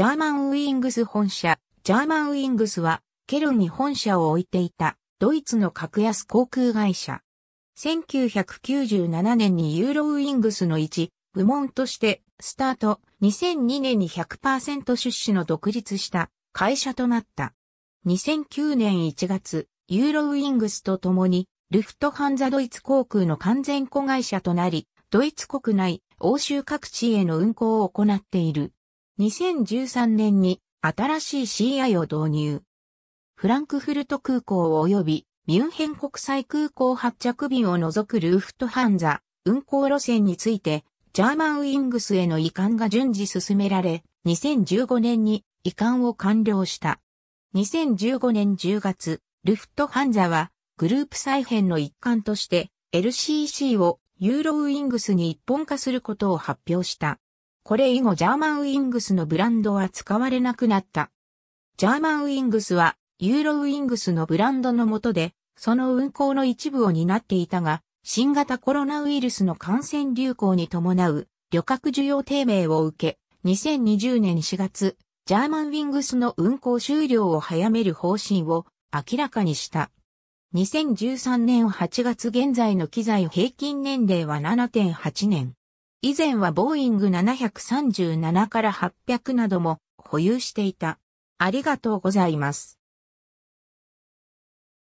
ジャーマンウィングス本社。ジャーマンウィングスは、ケルンに本社を置いていた、ドイツの格安航空会社。1997年にユーロウィングスの一部門として、スタート、2002年に100%出資の独立した会社となった。2009年1月、ユーロウィングスと共に、ルフトハンザドイツ航空の完全子会社となり、ドイツ国内、欧州各地への運航を行っている。2013年に新しい CI を導入。フランクフルト空港及びミュンヘン国際空港発着便を除くルーフトハンザ運航路線についてジャーマンウィングスへの移管が順次進められ2015年に移管を完了した。2015年10月、ルフトハンザはグループ再編の一環として LCC をユーロウィングスに一本化することを発表した。これ以後ジャーマンウィングスのブランドは使われなくなった。ジャーマンウィングスはユーロウィングスのブランドの下で、その運行の一部を担っていたが、新型コロナウイルスの感染流行に伴う旅客需要低迷を受け、2020年4月、ジャーマンウィングスの運行終了を早める方針を明らかにした。2013年8月現在の機材平均年齢は7.8年。以前はボーイング737から800なども保有していた。ありがとうございます。